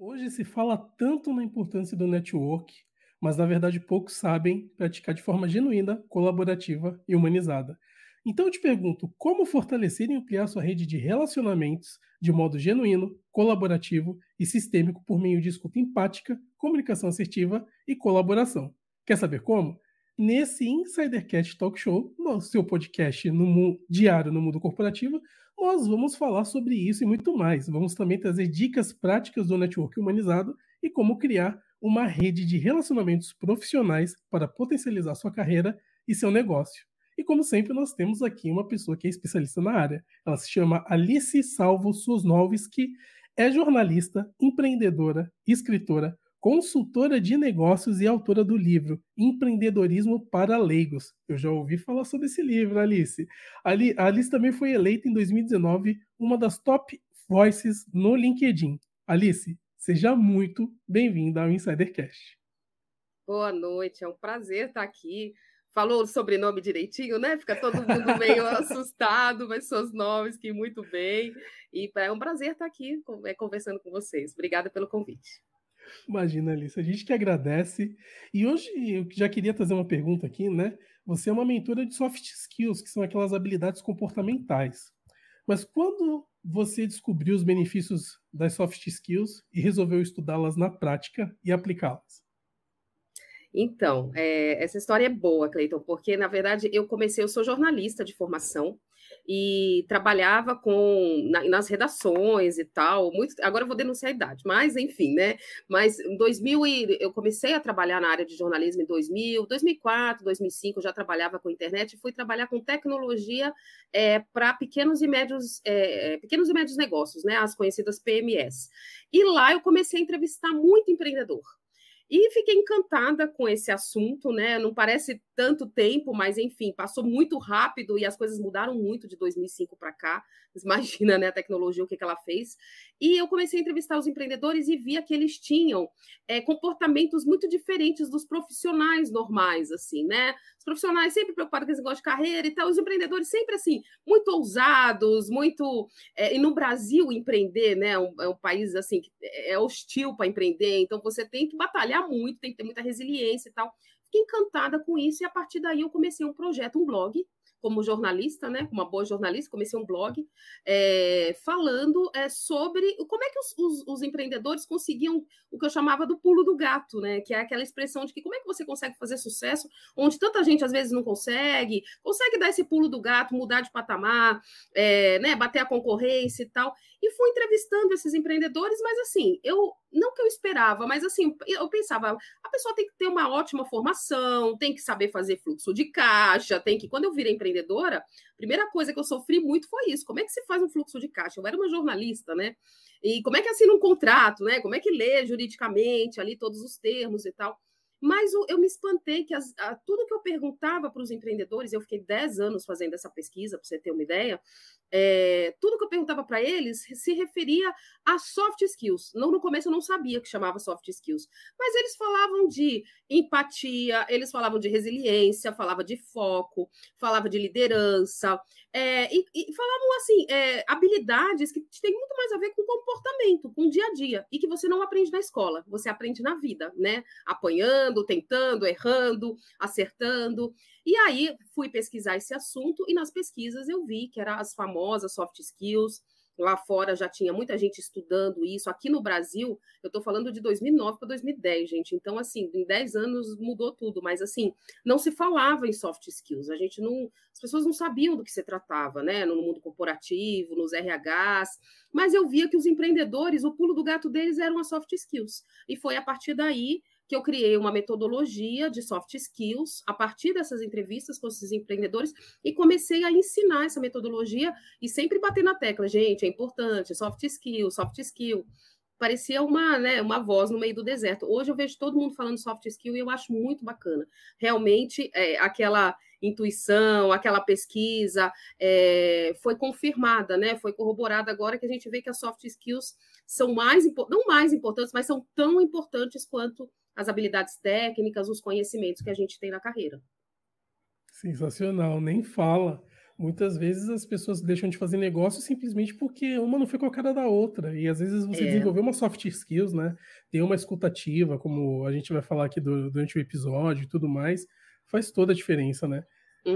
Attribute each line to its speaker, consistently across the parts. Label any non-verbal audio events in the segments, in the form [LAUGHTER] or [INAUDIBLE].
Speaker 1: Hoje se fala tanto na importância do network, mas na verdade poucos sabem praticar de forma genuína, colaborativa e humanizada. Então eu te pergunto, como fortalecer e ampliar sua rede de relacionamentos de modo genuíno, colaborativo e sistêmico por meio de escuta empática, comunicação assertiva e colaboração? Quer saber como? Nesse Insidercast Talk Show, no seu podcast no diário no mundo corporativo, nós vamos falar sobre isso e muito mais. Vamos também trazer dicas práticas do network humanizado e como criar uma rede de relacionamentos profissionais para potencializar sua carreira e seu negócio. E como sempre, nós temos aqui uma pessoa que é especialista na área. Ela se chama Alice Salvo Susnoves, que é jornalista, empreendedora, escritora, consultora de negócios e autora do livro Empreendedorismo para Leigos. Eu já ouvi falar sobre esse livro, Alice. Ali, a Alice também foi eleita em 2019 uma das top voices no LinkedIn. Alice, seja muito bem-vinda ao Insidercast.
Speaker 2: Boa noite, é um prazer estar aqui. Falou o sobrenome direitinho, né? Fica todo mundo meio [LAUGHS] assustado, mas seus nomes que muito bem. E é um prazer estar aqui é, conversando com vocês. Obrigada pelo convite.
Speaker 1: Imagina, Alice, a gente que agradece. E hoje eu já queria trazer uma pergunta aqui, né? Você é uma mentora de soft skills, que são aquelas habilidades comportamentais. Mas quando você descobriu os benefícios das soft skills e resolveu estudá-las na prática e aplicá-las?
Speaker 2: Então, é, essa história é boa, Cleiton, porque, na verdade, eu comecei, eu sou jornalista de formação, e trabalhava com na, nas redações e tal. Muito, agora eu vou denunciar a idade, mas enfim, né? Mas em 2000 e, eu comecei a trabalhar na área de jornalismo em 2000, 2004, 2005 eu já trabalhava com internet e fui trabalhar com tecnologia é, para pequenos e médios é, é, pequenos e médios negócios, né? As conhecidas PMS. E lá eu comecei a entrevistar muito empreendedor. E fiquei encantada com esse assunto, né? Não parece tanto tempo, mas enfim, passou muito rápido e as coisas mudaram muito de 2005 para cá. Imagina, né, a tecnologia, o que, que ela fez. E eu comecei a entrevistar os empreendedores e via que eles tinham é, comportamentos muito diferentes dos profissionais normais, assim, né? Os profissionais sempre preocupados com esse negócio de carreira e tal, os empreendedores sempre, assim, muito ousados, muito... É, e no Brasil, empreender, né, um, é um país, assim, que é, é hostil para empreender, então você tem que batalhar muito, tem que ter muita resiliência e tal. Fiquei encantada com isso e a partir daí eu comecei um projeto, um blog, como jornalista, né, uma boa jornalista, comecei um blog é, falando é, sobre como é que os, os, os, empreendedores conseguiam o que eu chamava do pulo do gato, né, que é aquela expressão de que como é que você consegue fazer sucesso onde tanta gente às vezes não consegue, consegue dar esse pulo do gato, mudar de patamar, é, né, bater a concorrência e tal. E fui entrevistando esses empreendedores, mas assim, eu não que eu esperava, mas assim, eu pensava, a pessoa tem que ter uma ótima formação, tem que saber fazer fluxo de caixa, tem que quando eu virei empreendedor empreendedora, a primeira coisa que eu sofri muito foi isso. Como é que se faz um fluxo de caixa? Eu era uma jornalista, né? E como é que assina um contrato, né? Como é que lê juridicamente ali todos os termos e tal? Mas eu me espantei que as, tudo que eu perguntava para os empreendedores, eu fiquei 10 anos fazendo essa pesquisa, para você ter uma ideia, é, tudo que eu perguntava para eles se referia a soft skills. no começo eu não sabia que chamava soft skills, mas eles falavam de empatia, eles falavam de resiliência, falava de foco, falava de liderança, é, e, e, falavam assim é, habilidades que têm muito mais a ver com comportamento, com o dia a dia e que você não aprende na escola, você aprende na vida, né? Apanhando tentando, tentando, errando, acertando. E aí fui pesquisar esse assunto e nas pesquisas eu vi que eram as famosas soft skills. Lá fora já tinha muita gente estudando isso. Aqui no Brasil, eu estou falando de 2009 para 2010, gente. Então, assim, em 10 anos mudou tudo. Mas, assim, não se falava em soft skills. A gente não... As pessoas não sabiam do que se tratava, né? No mundo corporativo, nos RHs. Mas eu via que os empreendedores, o pulo do gato deles eram as soft skills. E foi a partir daí que eu criei uma metodologia de soft skills a partir dessas entrevistas com esses empreendedores e comecei a ensinar essa metodologia e sempre bater na tecla, gente, é importante, soft skill, soft skill. Parecia uma, né, uma voz no meio do deserto. Hoje eu vejo todo mundo falando soft skill e eu acho muito bacana. Realmente, é, aquela intuição, aquela pesquisa é, foi confirmada, né? Foi corroborada agora que a gente vê que as soft skills são mais não mais importantes, mas são tão importantes quanto as habilidades técnicas, os conhecimentos que a gente tem na carreira.
Speaker 1: Sensacional, nem fala. Muitas vezes as pessoas deixam de fazer negócio simplesmente porque uma não foi colocada da outra. E às vezes você é. desenvolveu uma soft skills, né? Ter uma escutativa, como a gente vai falar aqui do, durante o episódio e tudo mais, faz toda a diferença, né?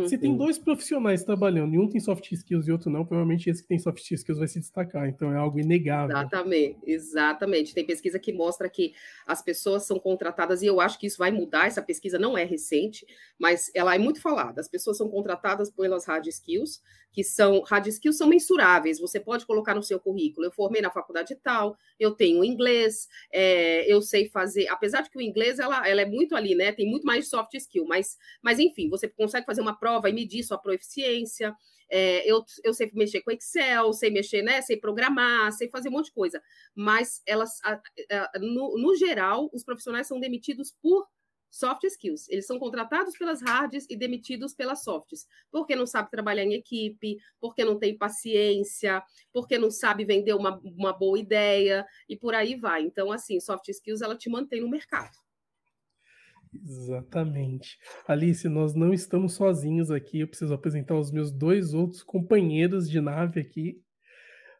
Speaker 1: Hum, se tem hum. dois profissionais trabalhando e um tem soft skills e outro não, provavelmente esse que tem soft skills vai se destacar. Então é algo inegável.
Speaker 2: Exatamente, exatamente. Tem pesquisa que mostra que as pessoas são contratadas, e eu acho que isso vai mudar. Essa pesquisa não é recente, mas ela é muito falada. As pessoas são contratadas pelas hard skills, que são hard skills são mensuráveis. Você pode colocar no seu currículo. Eu formei na faculdade tal, eu tenho inglês, é, eu sei fazer. Apesar de que o inglês ela, ela é muito ali, né? Tem muito mais soft skill, mas, mas enfim, você consegue fazer uma prova e medir sua proeficiência. É, eu, eu sei mexer com Excel, sei mexer, né? Sei programar, sei fazer um monte de coisa. Mas elas, a, a, no, no geral, os profissionais são demitidos por soft skills. Eles são contratados pelas hards e demitidos pelas softs. Porque não sabe trabalhar em equipe, porque não tem paciência, porque não sabe vender uma, uma boa ideia e por aí vai. Então, assim, soft skills ela te mantém no mercado.
Speaker 1: Exatamente. Alice, nós não estamos sozinhos aqui. Eu preciso apresentar os meus dois outros companheiros de nave aqui.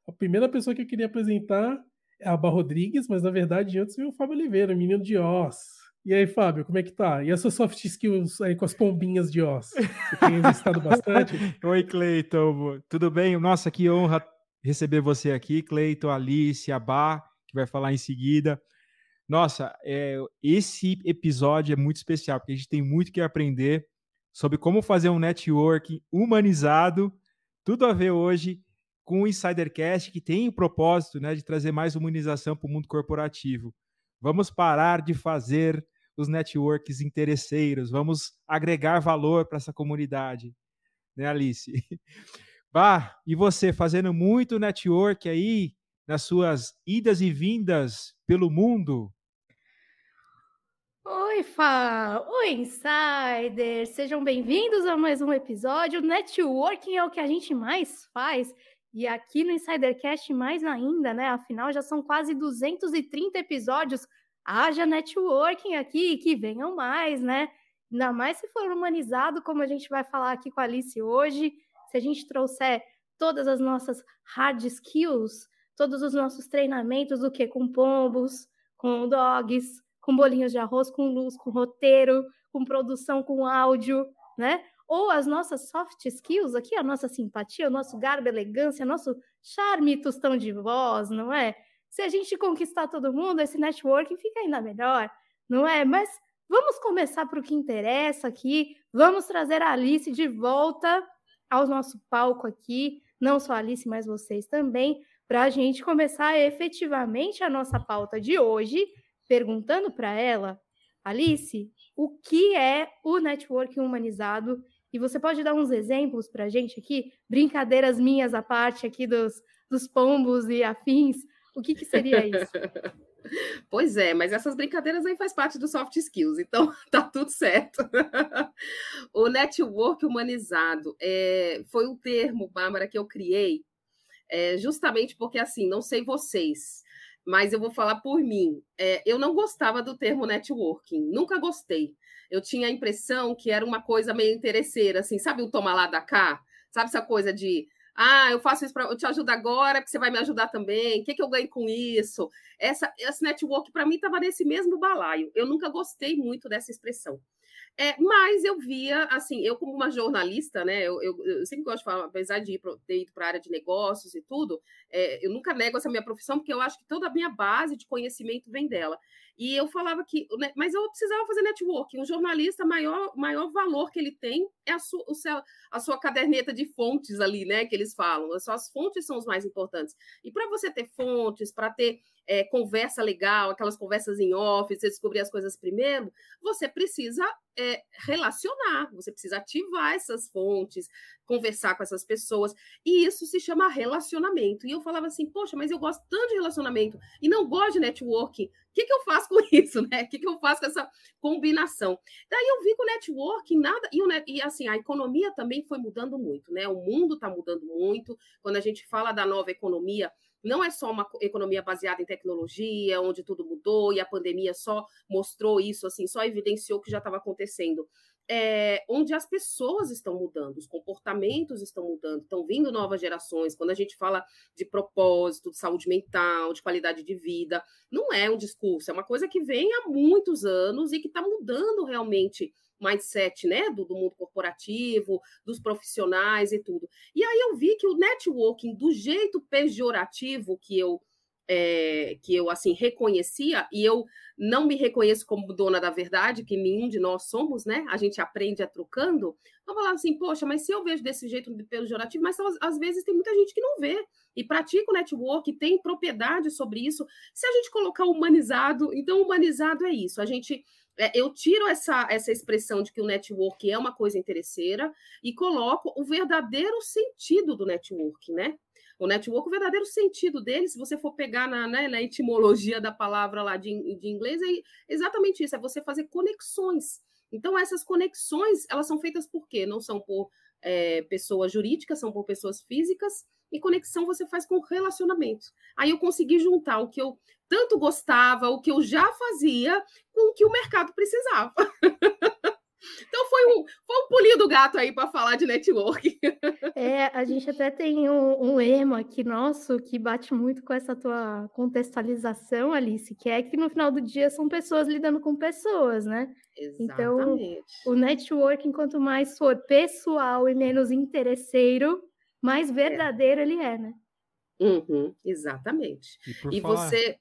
Speaker 1: A primeira pessoa que eu queria apresentar é a Aba Rodrigues, mas na verdade antes veio o Fábio Oliveira, menino de Oz. E aí, Fábio, como é que tá? E as suas soft skills aí com as pombinhas de Oz? Você tem investido bastante?
Speaker 3: Oi, Cleiton. Tudo bem? Nossa, que honra receber você aqui, Cleiton, Alice, Abá, que vai falar em seguida. Nossa, é, esse episódio é muito especial, porque a gente tem muito que aprender sobre como fazer um networking humanizado, tudo a ver hoje com o Insidercast, que tem o propósito né, de trazer mais humanização para o mundo corporativo. Vamos parar de fazer os networks interesseiros, vamos agregar valor para essa comunidade. Né, Alice? [LAUGHS] Bah, e você fazendo muito network aí nas suas idas e vindas pelo mundo?
Speaker 4: Oi, Fá! Oi, Insider. Sejam bem-vindos a mais um episódio. Networking é o que a gente mais faz. E aqui no Insidercast, mais ainda, né? Afinal, já são quase 230 episódios. Haja networking aqui, que venham mais, né? Ainda mais se for humanizado, como a gente vai falar aqui com a Alice hoje. Se a gente trouxer todas as nossas hard skills, todos os nossos treinamentos, o que? Com pombos, com dogs com bolinhos de arroz, com luz, com roteiro, com produção, com áudio, né? Ou as nossas soft skills aqui, a nossa simpatia, o nosso garbo, elegância, nosso charme e tostão de voz, não é? Se a gente conquistar todo mundo, esse networking fica ainda melhor, não é? Mas vamos começar para o que interessa aqui, vamos trazer a Alice de volta ao nosso palco aqui, não só a Alice, mas vocês também, para a gente começar efetivamente a nossa pauta de hoje, perguntando para ela, Alice, o que é o networking humanizado? E você pode dar uns exemplos para a gente aqui? Brincadeiras minhas à parte aqui dos, dos pombos e afins. O que, que
Speaker 2: seria isso?
Speaker 3: [LAUGHS]
Speaker 2: Pois é, mas essas brincadeiras aí faz parte do soft skills, então [LAUGHS] tá tudo certo. [LAUGHS] o network humanizado é, foi um termo, Bárbara, que eu criei é, justamente porque assim, não sei vocês, mas eu vou falar por mim. É, eu não gostava do termo networking, nunca gostei. Eu tinha a impressão que era uma coisa meio interesseira, assim, sabe o toma lá da cá? Sabe essa coisa de ah, eu faço isso para eu te ajudo agora, porque você vai me ajudar também. O que, que eu ganho com isso? Essa, esse network para mim estava nesse mesmo balaio. Eu nunca gostei muito dessa expressão. É, mas eu via, assim, eu como uma jornalista, né, eu, eu, eu sempre gosto de falar, apesar de ir ter ido para a área de negócios e tudo, é, eu nunca nego essa minha profissão, porque eu acho que toda a minha base de conhecimento vem dela. E eu falava que, né, mas eu precisava fazer networking. Um jornalista, maior maior valor que ele tem é a sua, o seu, a sua caderneta de fontes ali, né, que eles falam. As suas fontes são os mais importantes. E para você ter fontes, para ter é, conversa legal, aquelas conversas em off, você descobrir as coisas primeiro, você precisa é, relacionar, você precisa ativar essas fontes, conversar com essas pessoas, e isso se chama relacionamento. E eu falava assim, poxa, mas eu gosto tanto de relacionamento e não gosto de networking, o que, que eu faço com [LAUGHS] isso, né? O que, que eu faço com essa combinação? Daí eu vi que o networking, nada, e, o, e assim, a economia também foi mudando muito, né? O mundo está mudando muito, quando a gente fala da nova economia, não é só uma economia baseada em tecnologia, onde tudo mudou e a pandemia só mostrou isso, assim, só evidenciou o que já estava acontecendo. É, onde as pessoas estão mudando, os comportamentos estão mudando, estão vindo novas gerações. Quando a gente fala de propósito, de saúde mental, de qualidade de vida, não é um discurso, é uma coisa que vem há muitos anos e que está mudando realmente mindset, né, do, do, mundo corporativo, dos profissionais e tudo. E aí eu vi que o networking, do jeito pejorativo que eu é, que eu assim reconhecia e eu não me reconheço como dona da verdade, que nenhum de nós somos, né? A gente aprende a trocando. Eu falava assim, poxa, mas se eu vejo desse jeito pejorativo, mas às vezes tem muita gente que não vê e pratica o network, tem propriedade sobre isso. Se a gente colocar humanizado, então humanizado é isso. A gente é, eu tiro essa, essa expressão de que o network é uma coisa interesseira e coloco o verdadeiro sentido do network, né? O network, o verdadeiro sentido dele, se você for pegar na, né, na etimologia da palavra lá de, de inglês, é exatamente isso, é você fazer conexões. Então, essas conexões, elas são feitas por quê? Não são por é, pessoas jurídicas, são por pessoas físicas, e conexão você faz com relacionamento. Aí eu consegui juntar o que eu tanto gostava, o que eu já fazia, com o que o mercado precisava. [LAUGHS] Então foi um, foi um pulinho do gato aí para falar de network.
Speaker 4: [LAUGHS] É, a gente até tem um, um lema aqui nosso que bate muito com essa tua contextualização, Alice, que é que no final do dia são pessoas lidando com pessoas, né? Então, exatamente. Então, o networking, quanto mais for pessoal e menos interesseiro, mais é. verdadeiro é. ele é, né?
Speaker 2: Uhum, exatamente. E, e falar... você.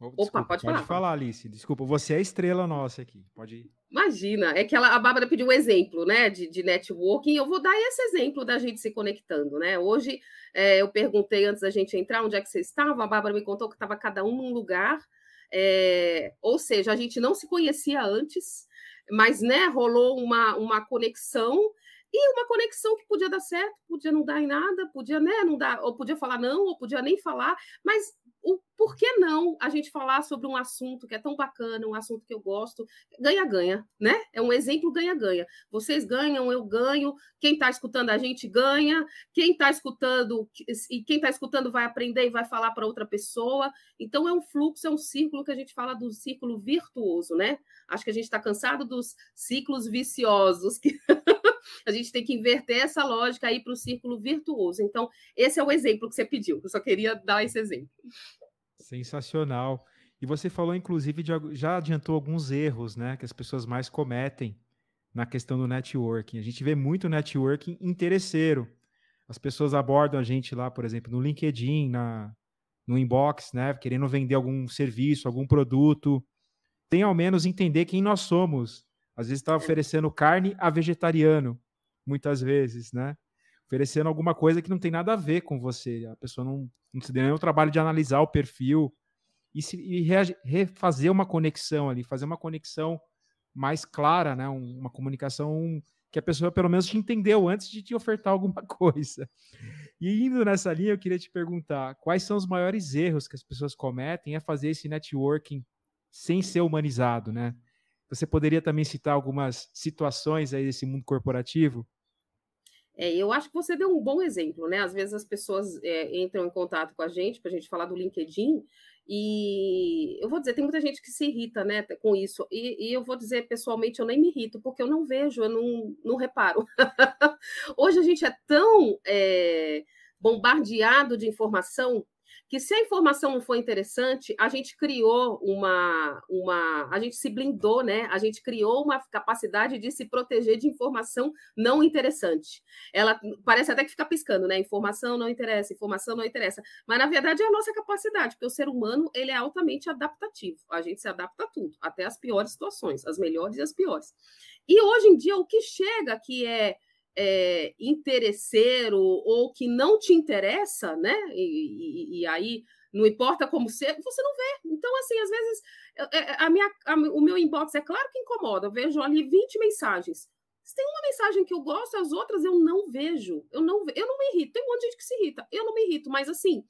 Speaker 2: Opa, pode, pode falar. Pode
Speaker 3: falar, Alice. Desculpa, você é estrela nossa aqui. Pode ir.
Speaker 2: Imagina, é que ela, a Bárbara pediu um exemplo né, de, de networking. Eu vou dar esse exemplo da gente se conectando. né? Hoje é, eu perguntei antes da gente entrar onde é que vocês estavam. A Bárbara me contou que estava cada um num lugar. É, ou seja, a gente não se conhecia antes, mas né, rolou uma, uma conexão e uma conexão que podia dar certo, podia não dar em nada, podia né, não dar, ou podia falar não, ou podia nem falar, mas o por que não a gente falar sobre um assunto que é tão bacana, um assunto que eu gosto? Ganha-ganha, né? É um exemplo ganha-ganha. Vocês ganham, eu ganho, quem está escutando a gente ganha, quem está escutando e quem está escutando vai aprender e vai falar para outra pessoa. Então é um fluxo, é um círculo que a gente fala do círculo virtuoso, né? Acho que a gente está cansado dos ciclos viciosos que a gente tem que inverter essa lógica aí para o círculo virtuoso. Então, esse é o exemplo que você pediu. Eu só queria dar esse exemplo.
Speaker 3: Sensacional. E você falou, inclusive, de, já adiantou alguns erros, né, que as pessoas mais cometem na questão do networking. A gente vê muito networking interesseiro. As pessoas abordam a gente lá, por exemplo, no LinkedIn, na, no inbox, né, querendo vender algum serviço, algum produto. Tem ao menos entender quem nós somos. Às vezes está oferecendo carne a vegetariano muitas vezes, né? Oferecendo alguma coisa que não tem nada a ver com você. A pessoa não, não se deu nem o trabalho de analisar o perfil e, se, e reage, refazer uma conexão ali, fazer uma conexão mais clara, né? Um, uma comunicação que a pessoa pelo menos te entendeu antes de te ofertar alguma [LAUGHS] coisa. E indo nessa linha, eu queria te perguntar: quais são os maiores erros que as pessoas cometem é fazer esse networking sem ser humanizado, né? Você poderia também citar algumas situações aí desse mundo corporativo?
Speaker 2: É, eu acho que você deu um bom exemplo, né? Às vezes as pessoas é, entram em contato com a gente para a gente falar do LinkedIn e eu vou dizer, tem muita gente que se irrita, né, com isso. E, e eu vou dizer, pessoalmente, eu nem me irrito, porque eu não vejo, eu não, não reparo. [LAUGHS] Hoje a gente é tão é, bombardeado de informação que se a informação não for interessante, a gente criou uma, uma, a gente se blindou, né? A gente criou uma capacidade de se proteger de informação não interessante. Ela parece até que fica piscando, né? Informação não interessa, informação não interessa, mas na verdade é a nossa capacidade, porque o ser humano ele é altamente adaptativo. A gente se adapta a tudo, até as piores situações, as melhores e as piores. E hoje em dia o que chega que é é, interesseiro ou que não te interessa, né? E, e, e, aí não importa como ser, você não vê. Então, assim, às vezes é, é, a minha, a, o meu inbox é claro que incomoda. Eu vejo ali 20 mensagens. Se tem uma mensagem que eu gosto, as outras eu não vejo. Eu não, eu não me irrito. Tem um monte de gente que se irrita. Eu não me irrito, mas assim,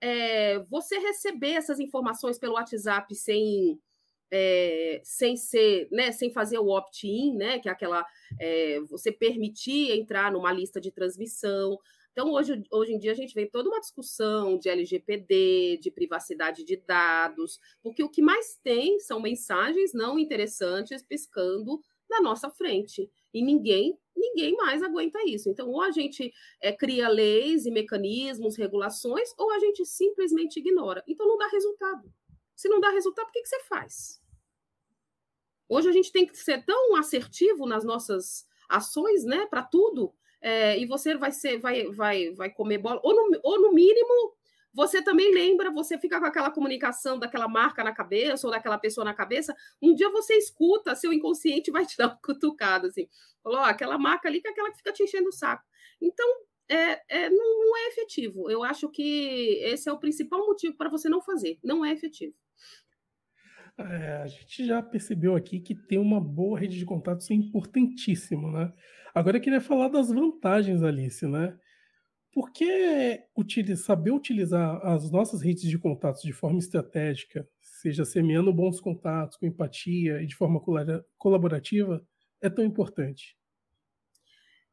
Speaker 2: é, você receber essas informações pelo WhatsApp sem é, sem ser, né, sem fazer o opt-in, né, que é aquela é, você permitir entrar numa lista de transmissão. Então hoje, hoje em dia a gente vê toda uma discussão de LGPD, de privacidade de dados, porque o que mais tem são mensagens não interessantes piscando na nossa frente e ninguém ninguém mais aguenta isso. Então ou a gente é, cria leis e mecanismos, regulações, ou a gente simplesmente ignora. Então não dá resultado. Se não dá resultado, o que, que você faz? Hoje a gente tem que ser tão assertivo nas nossas ações, né, para tudo, é, e você vai ser, vai, vai, vai comer bola, ou no, ou no mínimo, você também lembra, você fica com aquela comunicação daquela marca na cabeça ou daquela pessoa na cabeça, um dia você escuta, seu inconsciente vai [LAUGHS] te dar um cutucado, assim, falou, aquela marca ali que é aquela que fica te enchendo o saco. Então, é, é não, não é efetivo. Eu acho que esse é o principal motivo para você não fazer, não é efetivo.
Speaker 1: É, a gente já percebeu aqui que ter uma boa rede de contatos é importantíssimo, né? Agora eu queria falar das vantagens, Alice, né? Por que saber utilizar as nossas redes de contatos de forma estratégica, seja semeando bons contatos, com empatia e de forma colaborativa, é tão importante?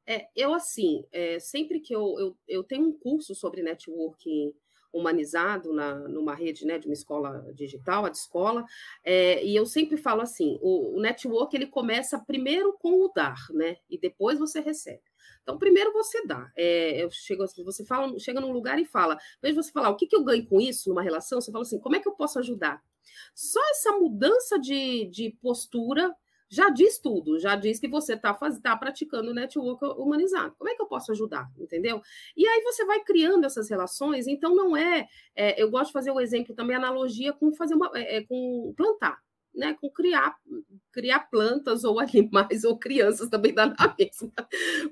Speaker 2: É, eu, assim, é, sempre que eu, eu, eu tenho um curso sobre networking humanizado na, numa rede né, de uma escola digital, a de escola, é, e eu sempre falo assim, o, o, network ele começa primeiro com o dar, né, e depois você recebe. Então, primeiro você dá. É, eu chego, você fala, chega num lugar e fala, veja você falar, o que, que eu ganho com isso numa relação? Você fala assim, como é que eu posso ajudar? Só essa mudança de, de postura já diz tudo, já diz que você está tá praticando network humanizado. Como é que eu posso ajudar? Entendeu? E aí você vai criando essas relações, então não é. é eu gosto de fazer o exemplo também, analogia com fazer uma. É, é, com plantar. Né, com criar, criar plantas ou animais [LAUGHS] ou crianças também dá na mesma.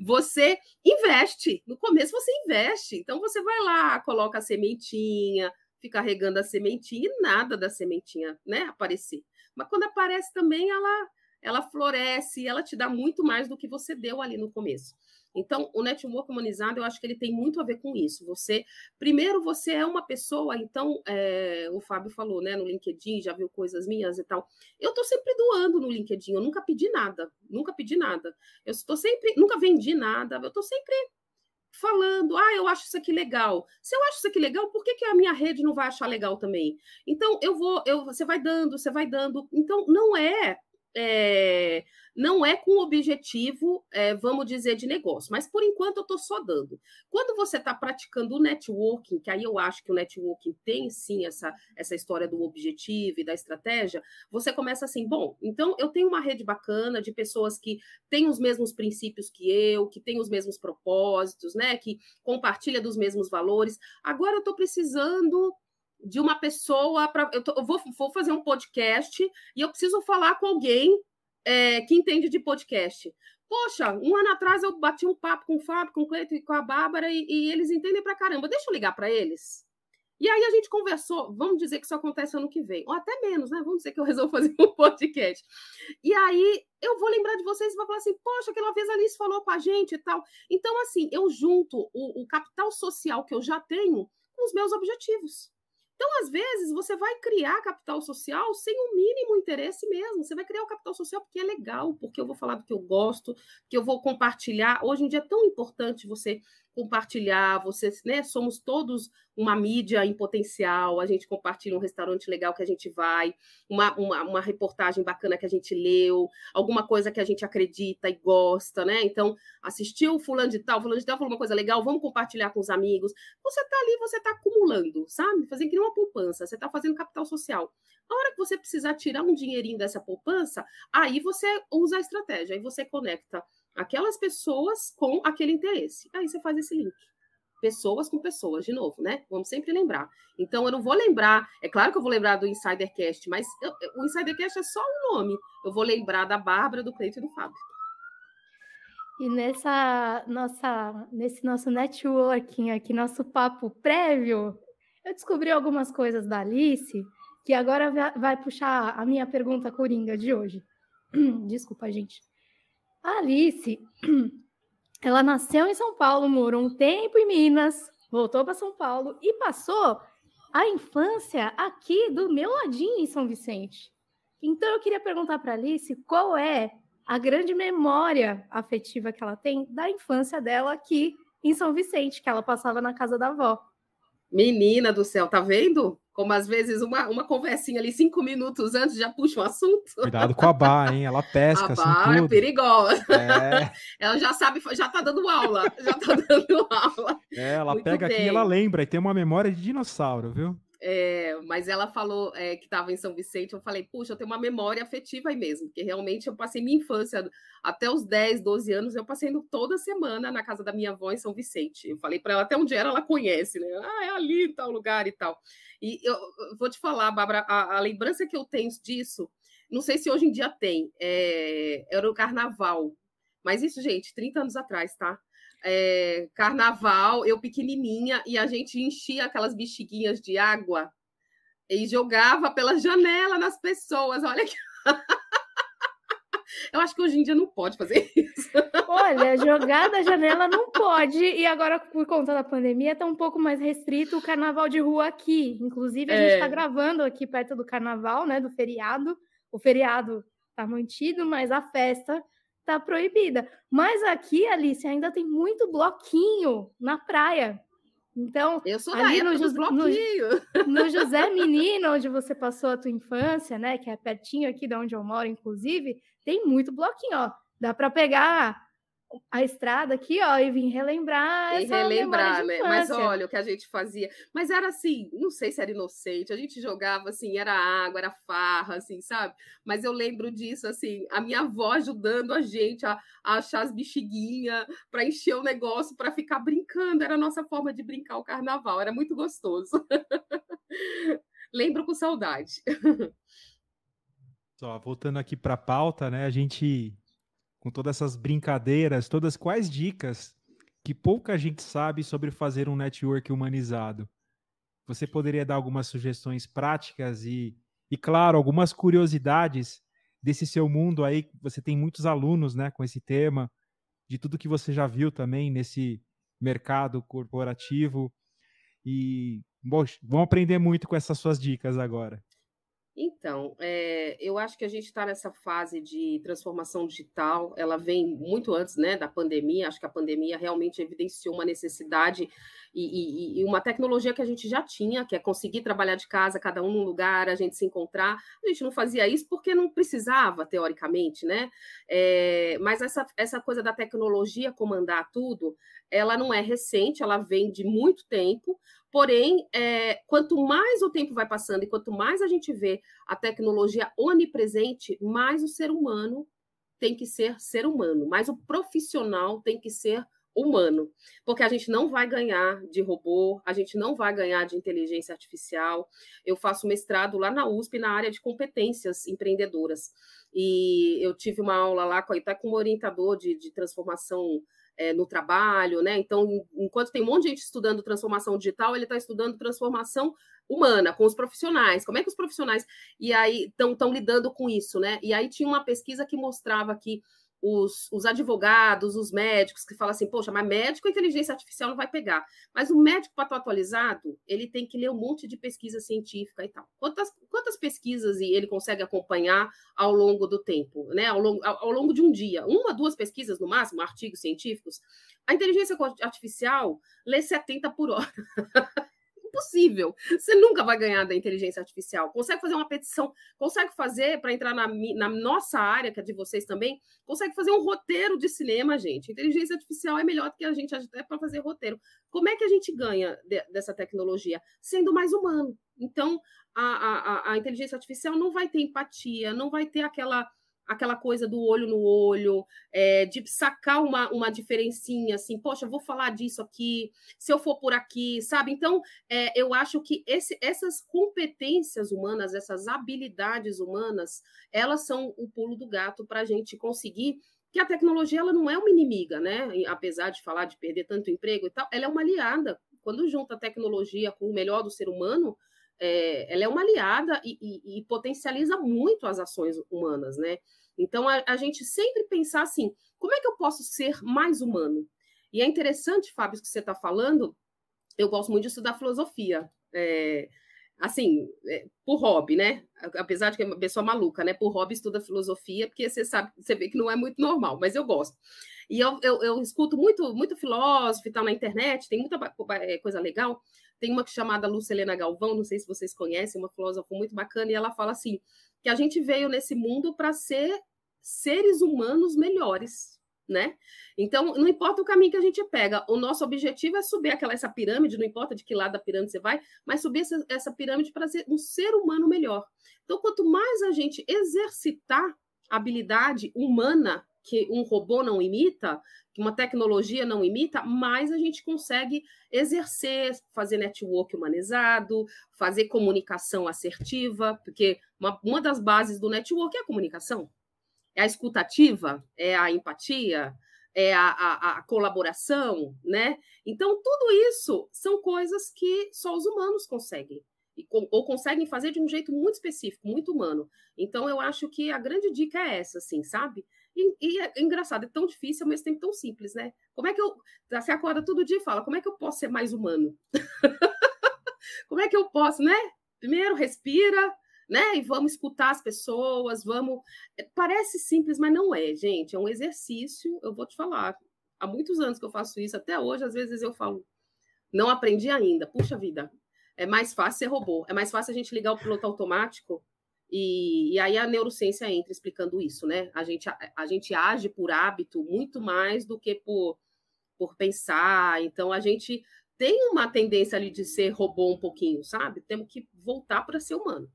Speaker 2: Você investe, no começo você investe, então você vai lá, coloca a sementinha, fica regando a sementinha e nada da sementinha, né, aparecer. Mas quando aparece também ela ela floresce, ela te dá muito mais do que você deu ali no começo. Então, o network humanizado, eu acho que ele tem muito a ver com isso. Você, primeiro, você é uma pessoa, então, é, o Fábio falou, né, no LinkedIn, já viu coisas minhas e tal. Eu tô sempre doando no LinkedIn, eu nunca pedi nada, nunca pedi nada. Eu estou sempre, nunca vendi nada, eu tô sempre falando, ah, eu acho isso aqui legal. Se eu acho isso aqui legal, por que, que a minha rede não vai achar legal também? Então, eu vou, eu, você vai dando, você vai dando. Então, não é é, não é com objetivo, é, vamos dizer, de negócio, mas por enquanto eu estou só dando. Quando você está praticando o networking, que aí eu acho que o networking tem sim essa, essa história do objetivo e da estratégia, você começa assim: bom, então eu tenho uma rede bacana de pessoas que têm os mesmos princípios que eu, que têm os mesmos propósitos, né? Que compartilha dos mesmos valores. Agora eu estou precisando de uma pessoa para. Eu, tô, eu vou, vou fazer um podcast e eu preciso falar com alguém é, que entende de podcast. Poxa, um ano atrás eu bati um papo com o Fábio, com o Cleiton e com a Bárbara e, e eles entendem pra caramba. Deixa eu ligar para eles. E aí a gente conversou, vamos dizer que isso acontece ano que vem, ou até menos, né? Vamos dizer que eu resolvo [LAUGHS] fazer um podcast. E aí eu vou lembrar de vocês e vou falar assim, poxa, aquela vez a Alice falou com a gente e tal. Então, assim, eu junto o, o capital social que eu já tenho com os meus objetivos. Então, às vezes, você vai criar capital social sem o um mínimo interesse mesmo. Você vai criar o capital social porque é legal, porque eu vou falar do que eu gosto, que eu vou compartilhar. Hoje em dia é tão importante você compartilhar, vocês né? Somos todos uma mídia em potencial, a gente compartilha um restaurante legal que a gente vai, uma, uma, uma reportagem bacana que a gente leu, alguma coisa que a gente acredita e gosta, né? Então, assistiu fulano de tal, fulano de tal falou uma coisa legal, vamos compartilhar com os amigos. Você tá ali, você tá acumulando, sabe? Fazendo que nem uma poupança, você tá fazendo capital social. A hora que você precisar tirar um dinheirinho dessa poupança, aí você usa a estratégia, aí você conecta aquelas pessoas com aquele interesse. Aí você faz esse link. Pessoas com pessoas, de novo, né? Vamos sempre lembrar. Então, eu não vou lembrar, é claro que eu vou lembrar do Insidercast, mas eu, o Insidercast é só um nome. Eu vou lembrar da Bárbara, do Cleiton e do Fábio.
Speaker 4: E nessa nossa, nesse nosso networking aqui, nosso papo prévio, eu descobri algumas coisas da Alice, que agora vai puxar a minha pergunta coringa de hoje. [CLEARS THROAT] Desculpa, gente. A Alice, [CLEARS THROAT] ela nasceu em São Paulo, morou um tempo em Minas, voltou para São Paulo e passou a infância aqui do meu ladinho em São Vicente. Então eu queria perguntar para Alice qual é a grande memória afetiva que ela tem da infância dela aqui em São Vicente, que ela passava na casa da avó.
Speaker 2: Menina do céu, tá vendo?
Speaker 4: Como às vezes uma, uma conversinha ali cinco minutos antes
Speaker 2: já puxa um assunto. Cuidado com
Speaker 3: a bar, hein? Ela pesca. A assim, bar é
Speaker 2: perigosa.
Speaker 3: É.
Speaker 2: [LAUGHS] Ela já sabe, já tá dando aula. Já tá dando
Speaker 3: aula. É, ela Muito pega bem. aqui e ela lembra, e tem uma memória de dinossauro, viu?
Speaker 2: É, mas ela falou é, que estava em São Vicente. Eu falei, puxa, eu tenho uma memória afetiva aí mesmo, porque realmente eu passei minha infância até os 10, 12 anos. Eu passei toda semana na casa da minha avó em São Vicente. Eu falei para ela, até onde era, ela conhece, né? Ah, é ali, tal lugar e tal. E eu, eu vou te falar, Bárbara, a, a, lembrança que eu tenho disso, não sei se hoje em dia tem, é, era o carnaval. Mas isso, gente, 30 anos atrás, tá? é, carnaval, eu pequenininha, e a gente enchia aquelas bexiguinhas de água e jogava pela janela nas pessoas.
Speaker 4: Olha que. [LAUGHS] Eu acho que hoje em dia não pode fazer isso. Olha, jogar da janela não pode. E agora, por conta da pandemia, está um pouco mais restrito o carnaval de rua aqui. Inclusive, a é. gente está gravando aqui perto do carnaval, né? Do feriado. O feriado está mantido, mas a festa tá proibida. Mas aqui, Alice, ainda tem muito bloquinho na praia. Então, eu sou ali [LAUGHS] no, José, no, no José Menino, onde você passou a tua infância, né? Que é pertinho aqui de onde eu moro, inclusive, tem muito bloquinho, ó. Dá para pegar a estrada aqui, ó, e vim relembrar. E relembrar, né? Mas olha
Speaker 2: o que a gente fazia. Mas era assim, não sei se era inocente, a gente jogava assim, era água, era farra, assim, sabe? Mas eu lembro disso, assim, a minha avó ajudando a gente a, a achar as bexiguinhas, para encher o negócio, para ficar brincando. Era a nossa forma de brincar o carnaval, era muito gostoso. [LAUGHS] Lembro com saudade.
Speaker 3: Só voltando aqui para a pauta, né? A gente com todas essas brincadeiras, todas quais dicas que pouca gente sabe sobre fazer um network humanizado. Você poderia dar algumas sugestões práticas e, e claro, algumas curiosidades desse seu mundo aí. Você tem muitos alunos, né, com esse tema, de tudo que você já viu também nesse mercado corporativo. E bom, vão aprender muito com essas suas dicas agora.
Speaker 2: Então, é, eu acho que a gente está nessa fase de transformação digital, ela vem muito antes né, da pandemia, acho que a pandemia realmente evidenciou uma necessidade e, e, e, uma tecnologia que a gente já tinha, que é conseguir trabalhar de casa, cada um num lugar, a gente se encontrar. A gente não fazia isso porque não precisava, teoricamente, né? É, mas essa, essa coisa da tecnologia comandar tudo, ela não é recente, ela vem de muito tempo, porém, é, quanto mais o tempo vai passando e quanto mais a gente vê a tecnologia onipresente, mais o ser humano tem que ser ser humano, mais o profissional tem que ser humano, porque a gente não vai ganhar de robô, a gente não vai ganhar de inteligência artificial. Eu faço mestrado lá na USP na área de competências empreendedoras e eu tive uma aula lá com, até com um orientador de, de transformação é, no trabalho, né? Então, enquanto tem um monte de gente estudando transformação digital, ele está estudando transformação humana com os profissionais. Como é que os profissionais e aí estão lidando com isso, né? E aí tinha uma pesquisa que mostrava que os, os, advogados, os médicos, que falam assim, poxa, mas médico a inteligência artificial não vai pegar. Mas o médico, para estar atualizado, ele tem que ler um monte de pesquisa científica e tal. Quantas, quantas pesquisas e ele consegue acompanhar ao longo do tempo, né? Ao longo, ao, ao longo de um dia, uma, duas pesquisas no máximo, artigos científicos, a inteligência artificial lê 70 por hora. [LAUGHS] impossível. Você nunca vai ganhar da inteligência artificial. Consegue fazer uma petição, consegue fazer, para entrar na, na, nossa área, que é de vocês também, consegue fazer um roteiro de cinema, gente. Inteligência artificial é melhor do que a gente até para fazer roteiro. Como é que a gente ganha de, dessa tecnologia? Sendo mais humano. Então, a, a, a inteligência artificial não vai ter empatia, não vai ter aquela aquela coisa do olho no olho, é, de sacar uma, uma diferencinha, assim, poxa, vou falar disso aqui, se eu for por aqui, sabe? Então, é, eu acho que esse, essas competências humanas, essas habilidades humanas, elas são o pulo do gato para a gente conseguir que a tecnologia ela não é uma inimiga, né? Apesar de falar de perder tanto emprego e tal, ela é uma aliada. Quando junta a tecnologia com o melhor do ser humano, é, ela é uma aliada e, e, e, potencializa muito as ações humanas, né? Então, a, a gente sempre pensar assim, como é que eu posso ser mais humano? E é interessante, Fábio, o que você está falando, eu gosto muito de estudar filosofia, é, assim, é, por hobby, né? Apesar de que é uma pessoa maluca, né? Por hobby estuda filosofia, porque você sabe, você vê que não é muito normal, mas eu gosto. E eu, eu, eu escuto muito, muito filósofo e tal na internet, tem muita é, coisa legal, tem uma chamada Helena Galvão, não sei se vocês conhecem, uma filósofa muito bacana, e ela fala assim: que a gente veio nesse mundo para ser seres humanos melhores, né? Então, não importa o caminho que a gente pega, o nosso objetivo é subir aquela essa pirâmide, não importa de que lado da pirâmide você vai, mas subir essa, essa pirâmide para ser um ser humano melhor. Então, quanto mais a gente exercitar habilidade humana, que um robô não imita, que uma tecnologia não imita, mais a gente consegue exercer, fazer network humanizado, fazer comunicação assertiva, porque uma, uma das bases do network é a comunicação. É a escutativa, é a empatia, é a, a, a colaboração, né? Então, tudo isso são coisas que só os humanos conseguem ou conseguem fazer de um jeito muito específico, muito humano. Então eu acho que a grande dica é essa, assim, sabe? E, e, é engraçado, é tão difícil, mas tem tão simples, né? Como é que eu. Você acorda todo dia e fala: como é que eu posso ser mais humano? [LAUGHS] como é que eu posso, né? Primeiro, respira, né? E vamos escutar as pessoas, vamos. É, parece simples, mas não é, gente. É um exercício, eu vou te falar. Há muitos anos que eu faço isso, até hoje, às vezes eu falo, não aprendi ainda. Puxa vida, é mais fácil ser robô, é mais fácil a gente ligar o piloto automático e, e, aí a neurociência entra explicando isso, né? A gente, a, a, gente age por hábito muito mais do que por, por pensar. Então a gente tem uma tendência ali de ser robô um pouquinho, sabe? Temos que voltar para ser humano.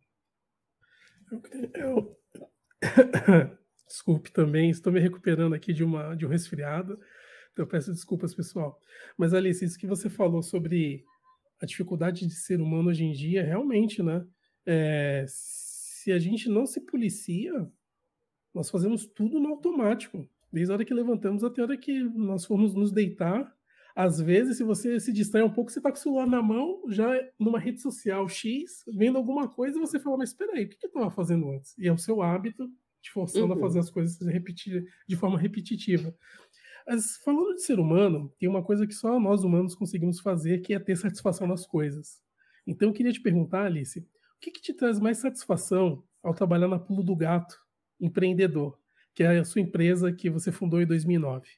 Speaker 1: Eu... [COUGHS] Desculpe também, estou me recuperando aqui de, uma, de um resfriado. Então peço desculpas, pessoal. Mas, Alice, isso que você falou sobre a dificuldade de ser humano hoje em dia, realmente, né? É, se a gente não se policia, nós fazemos tudo no automático. Desde a hora que levantamos até a hora que nós formos nos deitar. Às vezes, se você se distrai um pouco, você está com o celular na mão, já é numa rede social X, vendo alguma coisa, e você fala, mas espera aí, o que, eu estava fazendo antes? E é o seu hábito te forçando uhum. a fazer as coisas repetir, de forma repetitiva. Mas falando de ser humano, tem uma coisa que só nós humanos conseguimos fazer, que é ter satisfação nas coisas. Então eu queria te perguntar, Alice, o que, que te traz mais satisfação ao trabalhar na Pulo do Gato, empreendedor, que é a sua empresa que você fundou em 2009?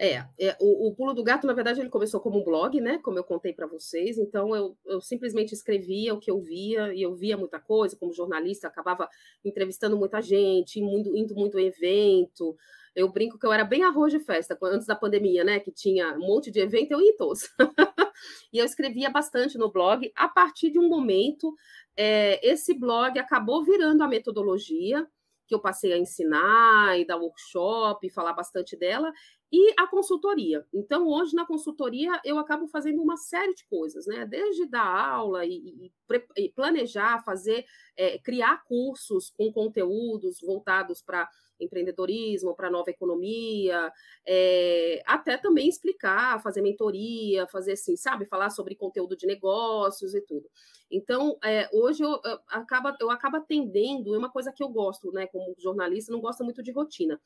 Speaker 2: É, é o, o, Pulo do Gato, na verdade, ele começou como um blog, né? Como eu contei para vocês. Então, eu, eu, simplesmente escrevia o que eu via, e eu via muita coisa. Como jornalista, acabava entrevistando muita gente, indo, indo muito em evento, eu brinco que eu era bem arroz de festa, antes da pandemia, né? Que tinha um monte de evento, eu ia em todos. [LAUGHS] e eu escrevia bastante no blog. A partir de um momento, é, esse blog acabou virando a metodologia que eu passei a ensinar e dar workshop, e falar bastante dela, e a consultoria. Então, hoje, na consultoria, eu acabo fazendo uma série de coisas, né? Desde dar aula e, e planejar, fazer, é, criar cursos com conteúdos voltados para empreendedorismo, para nova economia, é, até também explicar, fazer mentoria, fazer assim, sabe, falar sobre conteúdo de negócios e tudo. Então, é, hoje eu, eu, acaba, eu acabo atendendo, é uma coisa que eu gosto, né, como jornalista, não gosto muito de rotina.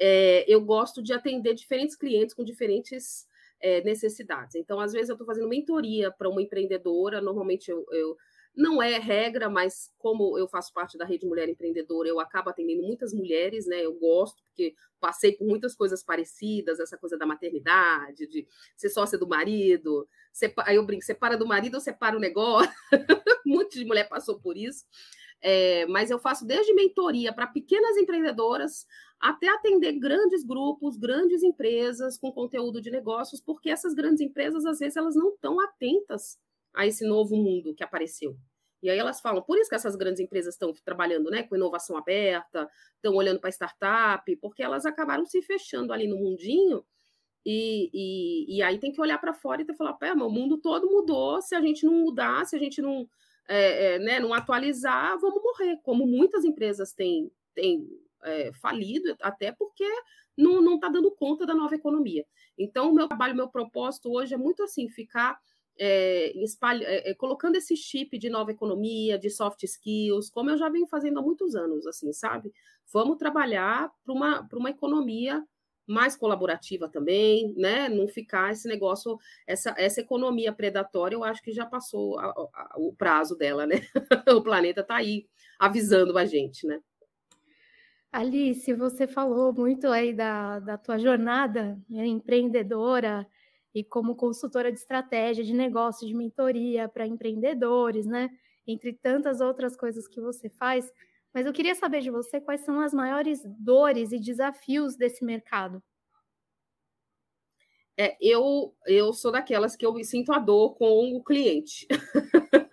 Speaker 2: É, eu gosto de atender diferentes clientes com diferentes é, necessidades. Então, às vezes, eu estou fazendo mentoria para uma empreendedora, normalmente eu, eu não é regra, mas como eu faço parte da Rede Mulher Empreendedora, eu acabo atendendo muitas mulheres, né? Eu gosto, porque passei por muitas coisas parecidas, essa coisa da maternidade, de ser sócia do marido, aí eu brinco, separa do marido ou separa o negócio. [LAUGHS] Muita mulher passou por isso. É, mas eu faço desde mentoria para pequenas empreendedoras até atender grandes grupos, grandes empresas com conteúdo de negócios, porque essas grandes empresas, às vezes, elas não estão atentas a esse novo mundo que apareceu. E aí elas falam, por isso que essas grandes empresas estão trabalhando né, com inovação aberta, estão olhando para startup, porque elas acabaram se fechando ali no mundinho, e, e, e aí tem que olhar para fora e ter falar, pera, o mundo todo mudou, se a gente não mudar, se a gente não, é, é, né, não atualizar, vamos morrer, como muitas empresas têm, têm é, falido, até porque não está dando conta da nova economia. Então, o meu trabalho, meu propósito hoje é muito assim, ficar é, é, é, colocando esse chip de nova economia, de soft skills, como eu já venho fazendo há muitos anos, assim, sabe? Vamos trabalhar para uma, para uma economia mais colaborativa também, né? Não ficar esse negócio, essa, essa economia predatória, eu acho que já passou a, a, o prazo dela, né? [LAUGHS] o planeta está aí avisando a gente, né?
Speaker 4: Alice, você falou muito aí da, da tua jornada né, empreendedora, e como consultora de estratégia, de negócio, de mentoria para empreendedores, né? Entre tantas outras coisas que você faz. Mas eu queria saber de você quais são as maiores dores e desafios desse mercado.
Speaker 2: É, eu, eu sou daquelas que eu me sinto a dor com o cliente. [LAUGHS]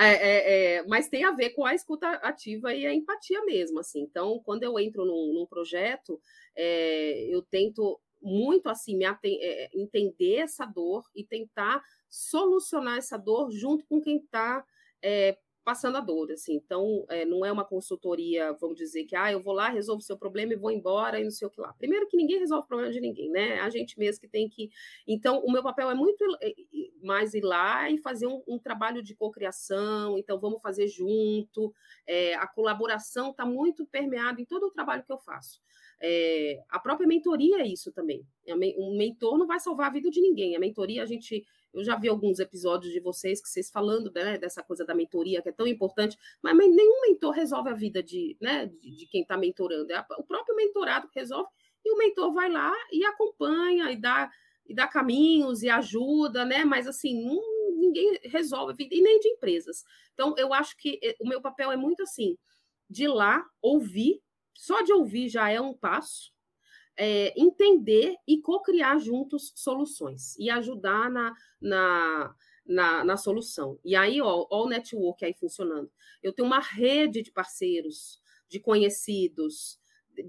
Speaker 2: É, é, é, mas tem a ver com a escuta ativa e a empatia mesmo, assim. Então, quando eu entro num, num projeto, é, eu tento muito assim, é, é, entender essa dor e tentar solucionar essa dor junto com quem está é, passando a dor. Assim. Então, é, não é uma consultoria, vamos dizer que ah, eu vou lá, resolvo o seu problema e vou embora e não sei o que lá. Primeiro que ninguém resolve o problema de ninguém, né? A gente mesmo que tem que. Então, o meu papel é muito mais ir lá e fazer um, um trabalho de cocriação, então vamos fazer junto. É, a colaboração está muito permeada em todo o trabalho que eu faço. É, a própria mentoria é isso também. Um mentor não vai salvar a vida de ninguém. A mentoria, a gente. Eu já vi alguns episódios de vocês que vocês falando né, dessa coisa da mentoria que é tão importante, mas, nenhum mentor resolve a vida de, né, de, de quem está mentorando. É o próprio mentorado que resolve, e o mentor vai lá e acompanha e dá, e dá caminhos e ajuda, né? Mas assim, ninguém resolve a vida, e nem de empresas. Então, eu acho que eh, o meu papel é muito assim, de lá ouvir só de ouvir já é um passo. É, entender e co-criar juntos soluções e ajudar na, na, na, na, solução. E aí, ó, ó, o network aí funcionando. Eu tenho uma rede de parceiros, de conhecidos.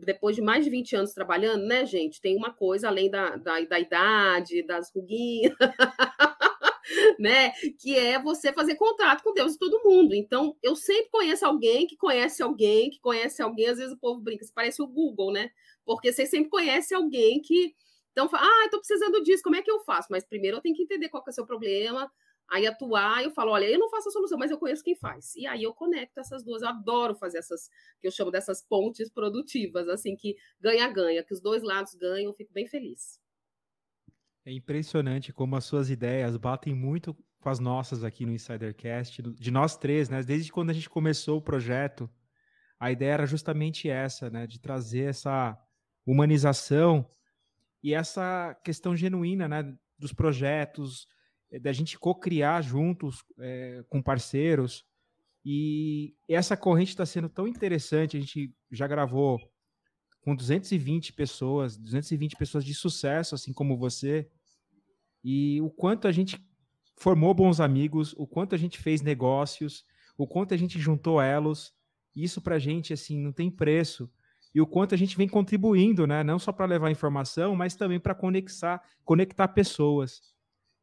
Speaker 2: Depois de mais de 20 anos trabalhando, né, gente? Tem uma coisa além da, da, da idade, das ruguinhas. [LAUGHS] [LAUGHS] né? Que é você fazer contrato com Deus e todo mundo. Então, eu sempre conheço alguém que conhece alguém, que conhece alguém, às vezes o povo brinca, isso parece o Google, né? Porque você sempre conhece alguém que. Então, fala, ah, eu tô precisando disso, como é que eu faço? Mas primeiro eu tenho que entender qual que é o seu problema, aí atuar, eu falo, olha, eu não faço a solução, mas eu conheço quem faz. E aí eu conecto essas duas, eu adoro fazer essas, que eu chamo dessas pontes produtivas, assim, que ganha-ganha, que os dois lados ganham, eu fico bem
Speaker 3: feliz. É impressionante como as suas ideias batem muito com as nossas aqui no Insidercast, de nós três, né? Desde quando a gente começou o projeto, a ideia era justamente essa, né? De trazer essa humanização e essa questão genuína, né? Dos projetos, eh, da gente co-criar juntos é, com parceiros. E essa corrente está sendo tão interessante. A gente já gravou com 220 pessoas, 220 pessoas de sucesso, assim como você, e o quanto a gente formou bons amigos, o quanto a gente fez negócios, o quanto a gente juntou elos. Isso para a gente assim não tem preço e o quanto a gente vem contribuindo, né? Não só para levar informação, mas também para conectar, conectar pessoas.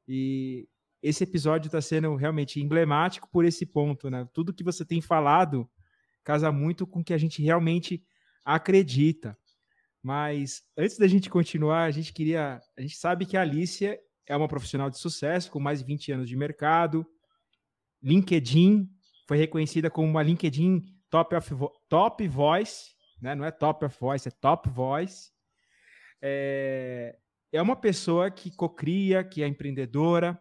Speaker 3: E esse episódio está sendo realmente emblemático por esse ponto, né? Tudo que você tem falado casa muito com o que a gente realmente acredita. Mas antes da gente continuar, a gente queria, a gente sabe que a Alicia é uma profissional de sucesso, com mais de 20 anos de mercado. LinkedIn, foi reconhecida como uma LinkedIn Top, of, top Voice, né? não é Top of Voice, é Top Voice. É, é uma pessoa que cocria, que é empreendedora,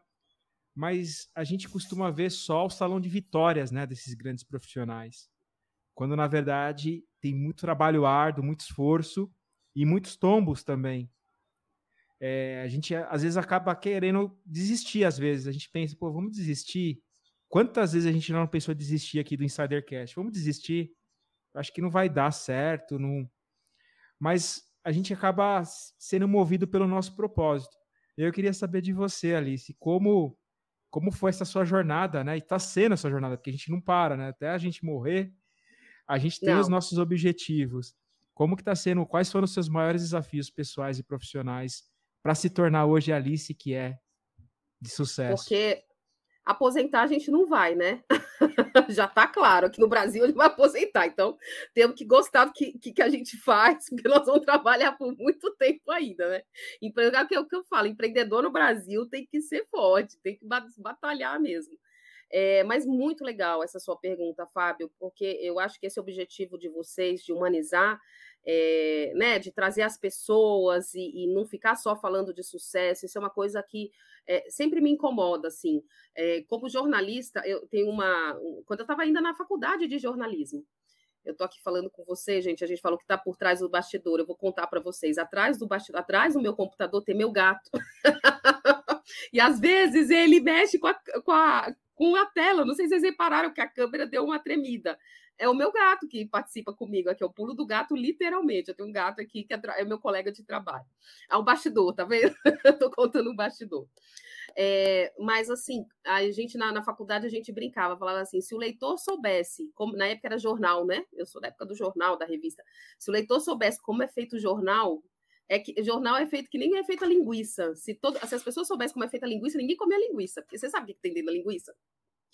Speaker 3: mas a gente costuma ver só o salão de vitórias né, desses grandes profissionais, quando na verdade tem muito trabalho árduo, muito esforço e muitos tombos também. É, a gente às vezes acaba querendo desistir, às vezes. A gente pensa, pô, vamos desistir. Quantas vezes a gente não pensou em desistir aqui do Insidercast? Vamos desistir. Acho que não vai dar certo. Não... Mas a gente acaba sendo movido pelo nosso propósito. Eu queria saber de você, Alice, como como foi essa sua jornada, né? E tá sendo a sua jornada, porque a gente não para, né? Até a gente morrer, a gente tem não. os nossos objetivos. Como que tá sendo? Quais foram os seus maiores desafios pessoais e profissionais para se tornar hoje a Alice que é de sucesso?
Speaker 2: Porque aposentar a gente não vai, né? [LAUGHS] Já está claro, que no Brasil ele vai aposentar, então temos que gostar do que, que, a gente faz, [LAUGHS] porque nós vamos trabalhar por muito tempo ainda, né? Empreendedor, é que é o que eu falo, empreendedor no Brasil tem que ser forte, tem que batalhar mesmo. É, mas muito legal essa sua pergunta, Fábio, porque eu acho que esse objetivo de vocês de humanizar é, né, de trazer as pessoas e, e, não ficar só falando de sucesso, isso é uma coisa que é, sempre me incomoda, assim. É, como jornalista, eu tenho uma. Quando eu estava ainda na faculdade de jornalismo, eu tô aqui falando com você, gente. A gente falou que está por trás do bastidor. Eu vou contar para vocês. Atrás do bastidor, atrás do meu computador tem meu gato. [LAUGHS] e às vezes ele mexe com a, com a, com a tela. Não sei se vocês repararam que a câmera deu uma tremida é o meu gato que participa comigo aqui, é o pulo do gato, literalmente. Eu tenho um gato aqui que é, é meu colega de trabalho. É um bastidor, tá vendo? [LAUGHS] eu tô contando um bastidor. É, mas assim, a gente na, na, faculdade a gente brincava, falava assim: se o leitor soubesse, como na época era jornal, né? Eu sou da época do jornal, da revista. Se o leitor soubesse como é feito o jornal, é que jornal é feito que nem é feita linguiça. Se, todo, se as pessoas soubessem como é feita a linguiça, ninguém comia linguiça. Porque você sabe o que tem dentro da linguiça?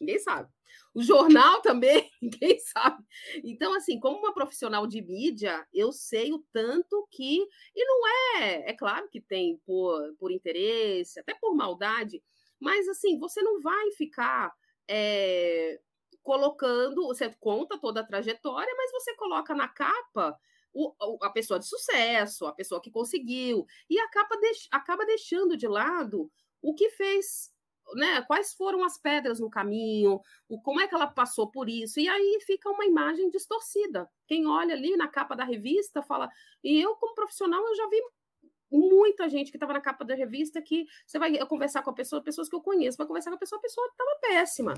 Speaker 2: Ninguém sabe. O jornal [LAUGHS] também, ninguém sabe. Então, assim, como uma profissional de mídia, eu sei o tanto que. E não é. É claro que tem por, por interesse, até por maldade, mas, assim, você não vai ficar. É, colocando, você conta toda a trajetória, mas você coloca na capa o, a pessoa de sucesso, a pessoa que conseguiu, e acaba, deix, acaba deixando de lado o que fez né, quais foram as pedras no caminho, o, como é que ela passou por isso, e aí fica uma imagem distorcida. Quem olha ali na capa da revista fala, e eu, como profissional, eu já vi muita gente que estava na capa da revista que você vai conversar com a pessoa, pessoas que eu conheço, vai conversar com a pessoa, a pessoa estava péssima,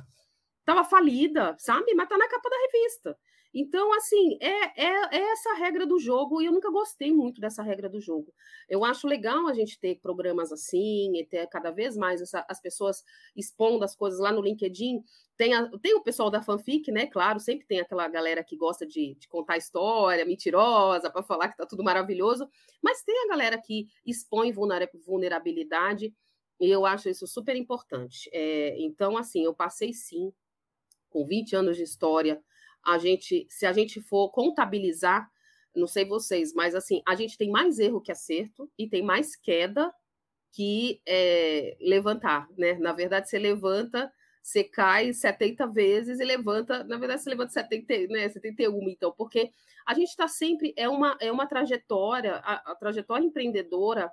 Speaker 2: estava falida, sabe? Mas está na capa da revista. Então, assim, é, é, é, essa regra do jogo, e eu nunca gostei muito dessa regra do jogo. Eu acho legal a gente ter programas assim, e ter cada vez mais essa, as pessoas expondo as coisas lá no LinkedIn. Tem, a, tem o pessoal da fanfic, né? Claro, sempre tem aquela galera que gosta de, de contar história mentirosa, para falar que tá tudo maravilhoso, mas tem a galera que expõe vulnerabilidade, e eu acho isso super importante. É, então, assim, eu passei sim, com 20 anos de história, a gente, se a gente for contabilizar, não sei vocês, mas assim, a gente tem mais erro que acerto e tem mais queda que é, levantar, né? Na verdade, você levanta, você cai 70 vezes e levanta, na verdade, você levanta 70, né, 71, então, porque a gente está sempre, é uma, é uma trajetória, a, a trajetória empreendedora,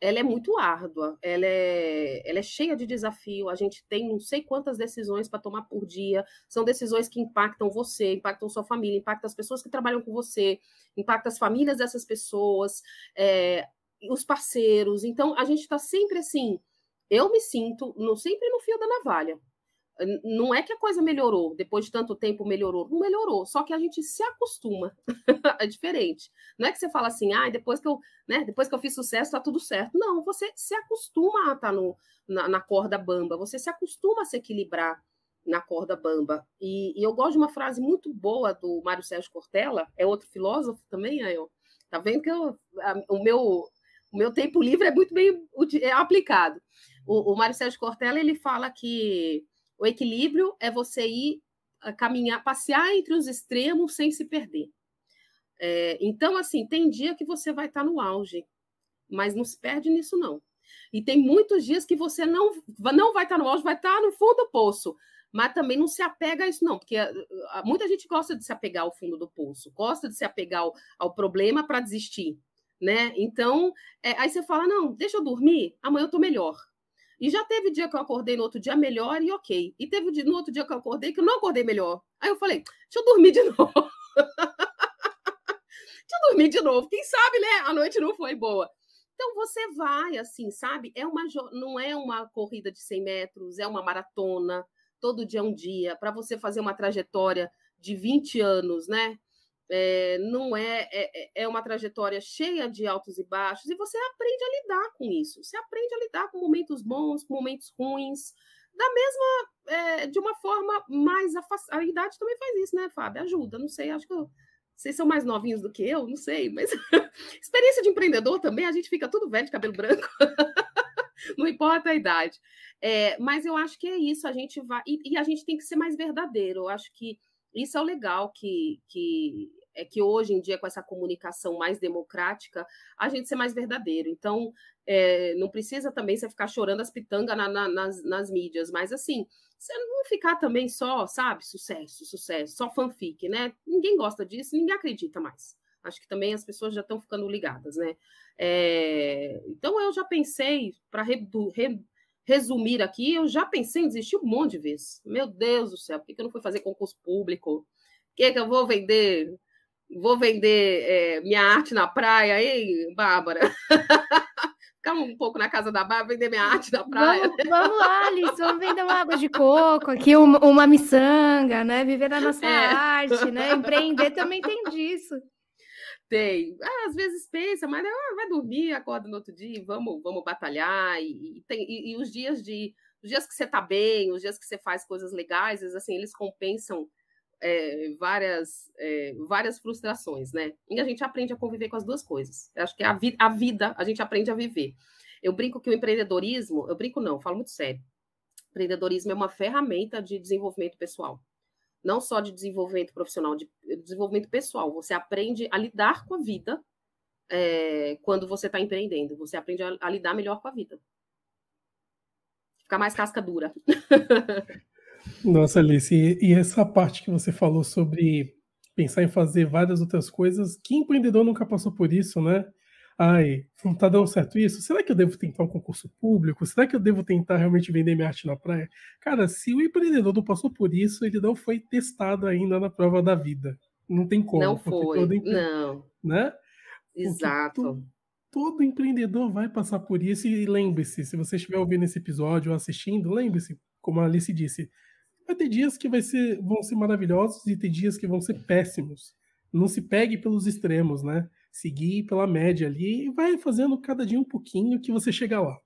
Speaker 2: ela é muito árdua, ela é, ela é cheia de desafio. A gente tem não sei quantas decisões para tomar por dia. São decisões que impactam você, impactam sua família, impactam as pessoas que trabalham com você, impactam as famílias dessas pessoas, é, os parceiros. Então, a gente está sempre assim. Eu me sinto no, sempre no fio da navalha não é que a coisa melhorou, depois de tanto tempo melhorou, não melhorou, só que a gente se acostuma, [LAUGHS] é diferente. Não é que você fala assim, ah, depois que eu, né, depois que eu fiz sucesso, tá tudo certo. Não, você se acostuma a estar tá no, na, na corda bamba, você se acostuma a se equilibrar na corda bamba. E, e eu gosto de uma frase muito boa do Mário Sérgio Cortella, é outro filósofo também, aí, ó. Tá vendo que eu, a, o, meu, o meu tempo livre é muito bem é aplicado. O, o Mário Sérgio Cortella, ele fala que o equilíbrio é você ir ah, caminhar, passear entre os extremos sem se perder. É, então, assim, tem dia que você vai estar tá no auge, mas não se perde nisso, não. E tem muitos dias que você não, não vai estar tá no auge, vai estar tá no fundo do poço. Mas também não se apega a isso, não, porque ah, ah, muita gente gosta de se apegar ao fundo do poço, gosta de se apegar ao, ao problema para desistir, né? Então, é, aí você fala: não, deixa eu dormir, amanhã eu tô melhor. E já teve dia que eu acordei no outro dia melhor e ok. E teve no outro dia que eu acordei que eu não acordei melhor. Aí eu falei, deixa eu dormir de [LAUGHS] novo. deixa eu dormir de novo. Quem sabe, né? A noite não foi boa. Então você vai assim, sabe? É uma não é uma corrida de 100 metros, é uma maratona. Todo dia é um dia para você fazer uma trajetória de 20 anos, né? Eh, é, não é, é, é uma trajetória cheia de altos e baixos, e você aprende a lidar com isso. Você aprende a lidar com momentos bons, com momentos ruins, da mesma, é, de uma forma mais A idade também faz isso, né, Fábio? Ajuda, não sei, acho que eu... vocês são mais novinhos do que eu, não sei, mas [LAUGHS] experiência de empreendedor também, a gente fica tudo velho de cabelo branco. [LAUGHS] não importa a idade. É, mas eu acho que é isso, a gente vai. E, e, a gente tem que ser mais verdadeiro. Eu acho que isso é o legal que, que é que hoje em dia, com essa comunicação mais democrática, a gente ser mais verdadeiro. Então, é, não precisa também você ficar chorando as pitangas na, na, nas, nas, mídias, mas assim, você não ficar também só, sabe, sucesso, sucesso, só fanfic, né? Ninguém gosta disso, ninguém acredita mais. Acho que também as pessoas já estão ficando ligadas, né? É, então, eu já pensei para redu, re, resumir aqui, eu já pensei em desistir um monte de vezes. Meu Deus do céu, por que, eu não fui fazer concurso público? Por que, que eu vou vender? Vou vender é, minha arte na praia, hein, Bárbara? [LAUGHS] Ficar um pouco na casa da Bárbara, vender minha arte na praia. Vamos,
Speaker 4: vamos lá, Alice, vamos vender uma água de coco aqui, uma, uma miçanga, né? Viver da nossa é. arte, né? Empreender
Speaker 2: também tem disso. Tem. Ah, às vezes pensa, mas é, ah, vai dormir, acorda no outro dia, vamos, vamos batalhar. E, e tem, e, e, os dias de. Os dias que você tá bem, os dias que você faz coisas legais, eles, assim, eles compensam é, várias, é, várias frustrações, né? E a gente aprende a conviver com as duas coisas. Eu acho que é a, vi a vida, a gente aprende a viver. Eu brinco que o empreendedorismo, eu brinco não, eu falo muito sério. empreendedorismo é uma ferramenta de desenvolvimento pessoal não só de desenvolvimento profissional, de eh, desenvolvimento pessoal. Você aprende a lidar com a vida é, quando você está empreendendo. Você aprende a, a, lidar melhor com a vida. Ficar mais casca dura.
Speaker 1: [LAUGHS] Nossa, Alice, e, e essa parte que você falou sobre pensar em fazer várias outras coisas, que empreendedor nunca passou por isso, né? ai, não tá dando certo isso? Será que eu devo tentar um concurso público? Será que eu devo tentar realmente vender minha arte na praia? Cara, se o empreendedor não passou por isso, ele não foi testado ainda na prova da vida. Não tem como. Não foi. Todo empre... Não. Né? Exato. todo empreendedor vai passar por isso e lembre-se, se você estiver ouvindo esse episódio ou assistindo, lembre-se, como a Alice disse, vai ter dias que vai ser, vão ser maravilhosos e ter dias que vão ser péssimos. Não se pegue pelos extremos, né? seguir pela média ali e vai fazendo cada dia um pouquinho que você chega lá.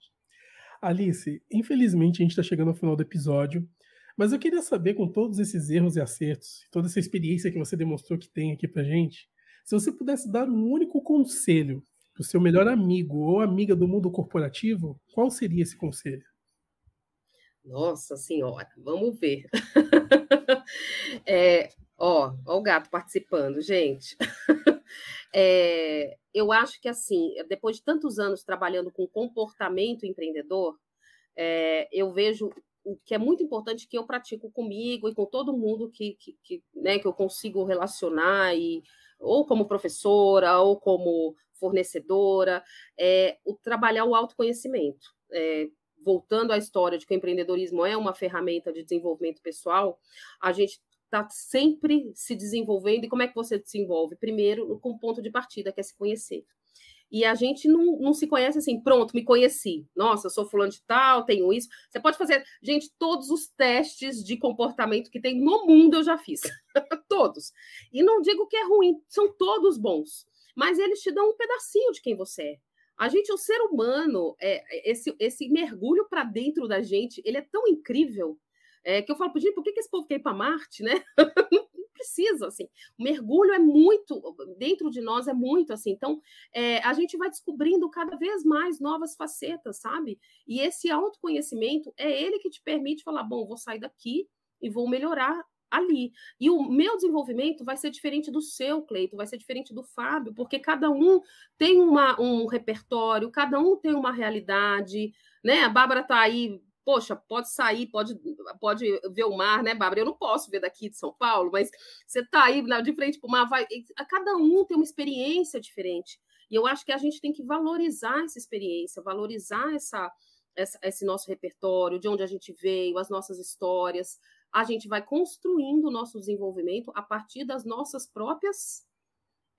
Speaker 1: Alice, infelizmente a gente está chegando ao final do episódio, mas eu queria saber, com todos esses erros e acertos, toda essa experiência que você demonstrou que tem aqui para gente, se você pudesse dar um único conselho para o seu melhor amigo ou amiga do mundo corporativo, qual seria esse conselho?
Speaker 2: Nossa senhora, assim, vamos ver. [LAUGHS] é, ó, ó o gato participando, gente. [LAUGHS] É, eu acho que, assim, depois de tantos anos trabalhando com comportamento empreendedor, é, eu vejo o que é muito importante que eu pratico comigo e com todo mundo que, que, que, né, que eu consigo relacionar, e, ou como professora, ou como fornecedora, é o trabalhar o autoconhecimento. É, voltando à história de que o empreendedorismo é uma ferramenta de desenvolvimento pessoal, a gente tá sempre se desenvolvendo. E como é que você desenvolve? Primeiro, com o ponto de partida, que é se conhecer. E a gente não, não se conhece assim, pronto, me conheci. Nossa, eu sou fulano de tal, tenho isso. Você pode fazer, gente, todos os testes de comportamento que tem no mundo eu já fiz. [LAUGHS] todos. E não digo que é ruim, são todos bons. Mas eles te dão um pedacinho de quem você é. A gente, o ser humano, é, é esse, esse mergulho para dentro da gente, ele é tão incrível é, que eu falo, gente, por que, que esse povo quer ir para Marte, né? [LAUGHS] não precisa, assim. O mergulho é muito, dentro de nós é muito, assim. Então, é, a gente vai descobrindo cada vez mais novas facetas, sabe? E esse autoconhecimento é ele que te permite falar, bom, vou sair daqui e vou melhorar ali. E o meu desenvolvimento vai ser diferente do seu, Cleito, vai ser diferente do Fábio, porque cada um tem uma, um repertório, cada um tem uma realidade, né? A Bárbara tá aí poxa, pode sair, pode, pode ver o mar, né, Bárbara? Eu não posso ver daqui de São Paulo, mas você está aí de frente para o mar, vai. Cada um tem uma experiência diferente. E eu acho que a gente tem que valorizar essa experiência, valorizar essa, essa, esse nosso repertório, de onde a gente veio, as nossas histórias. A gente vai construindo o nosso desenvolvimento a partir das nossas próprias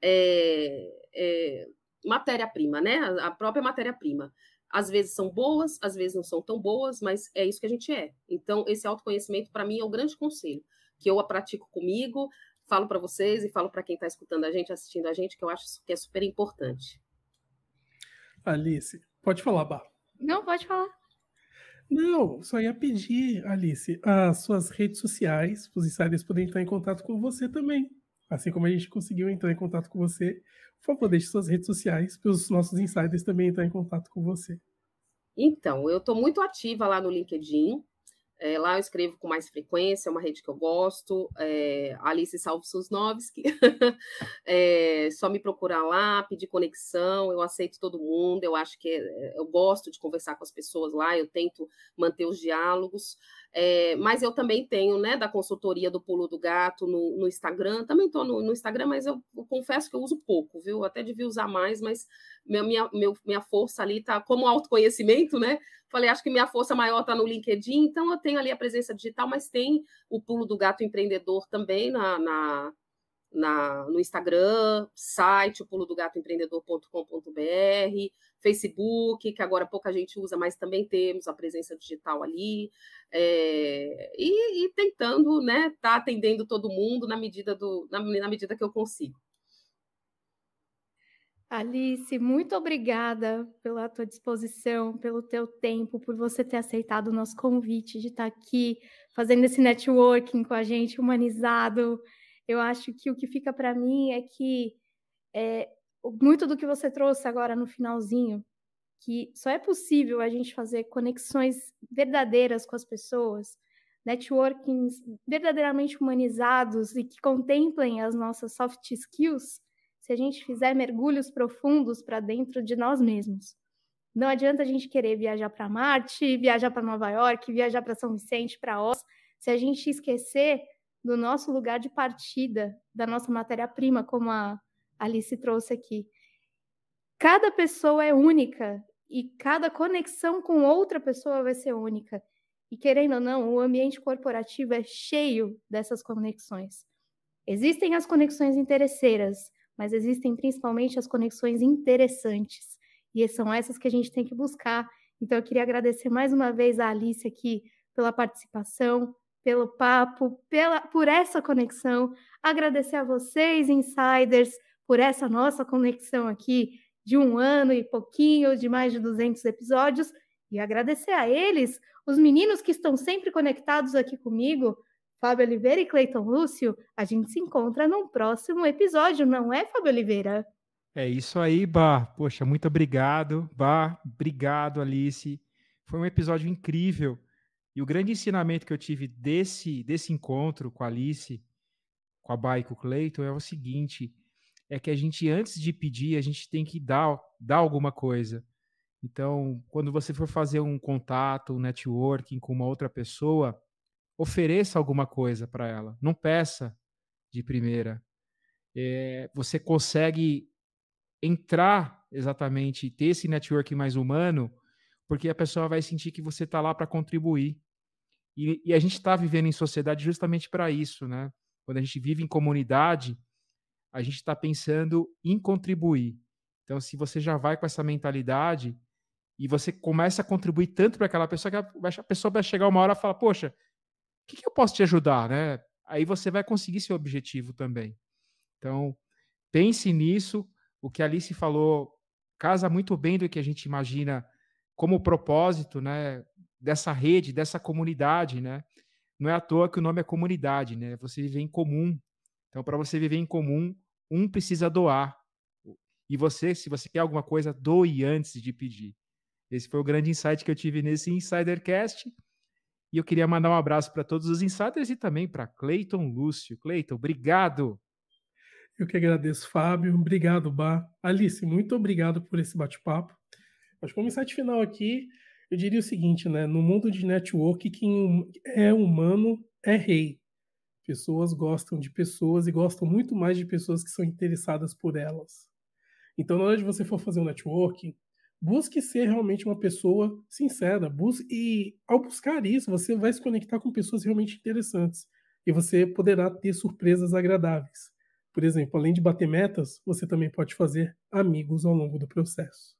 Speaker 2: é, é, matéria-prima, né? A própria matéria-prima às vezes são boas, às vezes não são tão boas, mas é isso que a gente é. Então, esse autoconhecimento, para mim, é o um grande conselho, que eu a pratico comigo, falo para vocês e falo para quem está escutando a gente, assistindo a gente, que eu acho que é super importante.
Speaker 1: Alice, pode falar, Bá. Não, pode falar. Não, só ia pedir, Alice, as suas redes sociais, os insiders poderem entrar em contato com você também. Assim como a gente conseguiu entrar em contato com você, por favor, deixe suas redes sociais para os nossos insiders também entrar em contato com você.
Speaker 2: Então, eu estou muito ativa lá no LinkedIn. É, lá eu escrevo com mais frequência, é uma rede que eu gosto. É, Alice Salve Susnovski. [LAUGHS] é, só me procurar lá, pedir conexão. Eu aceito todo mundo. Eu acho que é, eu gosto de conversar com as pessoas lá. Eu tento manter os diálogos. É, mas eu também tenho, né, da consultoria do Pulo do Gato no, no Instagram. Também estou no, no, Instagram, mas eu, eu confesso que eu uso pouco, viu? Eu até devia usar mais, mas minha, minha, meu, minha força ali está como autoconhecimento, né? Falei, acho que minha força maior está no LinkedIn, então eu tenho ali a presença digital, mas tem o pulo do gato empreendedor também na, na, na no Instagram, site, o pulo do gato empreendedor.com.br, Facebook, que agora pouca gente usa, mas também temos a presença digital ali, é, e, e, tentando, né, tá atendendo todo mundo na medida, do, na, na medida que eu consigo.
Speaker 4: Alice, muito obrigada pela tua disposição, pelo teu tempo, por você ter aceitado o nosso convite de estar aqui fazendo esse networking com a gente, humanizado. Eu acho que o que fica para mim é que é, muito do que você trouxe agora no finalzinho, que só é possível a gente fazer conexões verdadeiras com as pessoas, networkings verdadeiramente humanizados e que contemplem as nossas soft skills se a gente fizer mergulhos profundos para dentro de nós mesmos. Não adianta a gente querer viajar para Marte, viajar para Nova York, viajar para São Vicente, para Oz, se a gente esquecer do nosso lugar de partida, da nossa matéria-prima, como a Alice trouxe aqui. Cada pessoa é única e cada conexão com outra pessoa vai ser única. E querendo ou não, o ambiente corporativo é cheio dessas conexões. Existem as conexões interesseiras, mas existem principalmente as conexões interessantes, e são essas que a gente tem que buscar. Então, eu queria agradecer mais uma vez a Alice aqui pela participação, pelo papo, pela, por essa conexão. Agradecer a vocês, insiders, por essa nossa conexão aqui de um ano e pouquinho, de mais de 200 episódios. E agradecer a eles, os meninos que estão sempre conectados aqui comigo, Fábio Oliveira e Cleiton Lúcio, a gente se encontra num próximo episódio, não é, Fábio Oliveira?
Speaker 3: É isso aí, Bah. Poxa, muito obrigado, Bah. Obrigado, Alice. Foi um episódio incrível. E o grande ensinamento que eu tive desse, desse encontro com a Alice, com a Bar e com o Cleiton é o seguinte: é que a gente, antes de pedir, a gente tem que dar, dar alguma coisa. Então, quando você for fazer um contato, um networking com uma outra pessoa, ofereça alguma coisa para ela, não peça de primeira. É, você consegue entrar exatamente, ter esse networking mais humano, porque a pessoa vai sentir que você está lá para contribuir. E, e, a gente está vivendo em sociedade justamente para isso, né? Quando a gente vive em comunidade, a gente está pensando em contribuir. Então, se você já vai com essa mentalidade e você começa a contribuir tanto para aquela pessoa que a pessoa vai chegar uma hora e falar, poxa, que, que eu posso te ajudar, né? Aí você vai conseguir seu objetivo também. Então, pense nisso. O que a Alice falou casa muito bem do que a gente imagina como propósito, né? Dessa rede, dessa comunidade, né? Não é à toa que o nome é comunidade, né? Você vive em comum. Então, para você viver em comum, um precisa doar. E você, se você quer alguma coisa, doe antes de pedir. Esse foi o grande insight que eu tive nesse Insidercast. E eu queria mandar um abraço para todos os insiders e também para Cleiton Lúcio. Cleiton, obrigado. Eu que agradeço,
Speaker 1: Fábio. Obrigado, Bá. Alice, muito obrigado por esse bate-papo. Mas como insight final aqui, eu diria o seguinte, né? No mundo de network, quem é humano é rei. Pessoas gostam de pessoas e gostam muito mais de pessoas que são interessadas por elas. Então, na hora de você for fazer um networking, busque ser realmente uma pessoa sincera. Busque, e ao buscar isso, você vai se conectar com pessoas realmente interessantes. E você poderá ter surpresas agradáveis. Por exemplo, além de bater metas, você também pode fazer amigos ao longo do processo.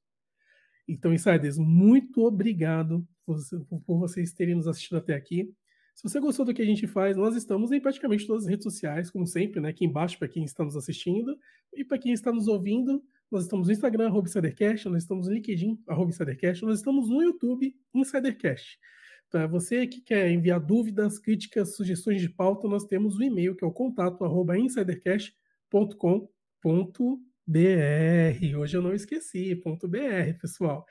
Speaker 1: Então, insiders, muito obrigado por vocês terem nos assistido até aqui. Se você gostou do que a gente faz, nós estamos em praticamente todas as redes sociais, como sempre, né? Aqui embaixo para quem está nos assistindo e para quem está nos ouvindo, nós estamos no Instagram, arroba InsiderCast, nós estamos no LinkedIn, arroba InsiderCast, nós estamos no YouTube, InsiderCast. Para você que quer enviar dúvidas, críticas, sugestões de pauta, nós temos o e-mail, que é o contato, arroba insidercast.com.br. Hoje eu não esqueci, ponto .br, pessoal.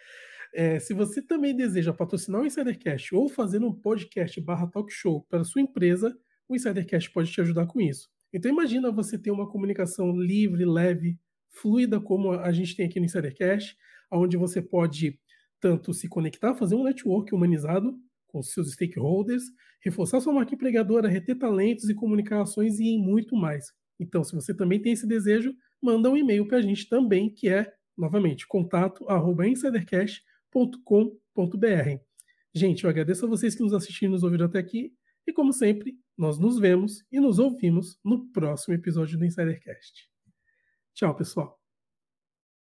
Speaker 1: É, se você também deseja patrocinar o InsiderCast ou fazer um podcast barra talk show para sua empresa, o InsiderCast pode te ajudar com isso. Então imagina você ter uma comunicação livre, leve, fluida como a gente tem aqui no Insidercast, onde você pode tanto se conectar, fazer um network humanizado com seus stakeholders, reforçar sua marca empregadora, reter talentos e comunicações e muito mais. Então, se você também tem esse desejo, manda um e-mail para a gente também, que é, novamente, contato.insidercast.com.br. Gente, eu agradeço a vocês que nos assistiram e nos ouviram até aqui. E como sempre, nós nos vemos e nos ouvimos no próximo episódio do Insidercast. Tchau, pessoal.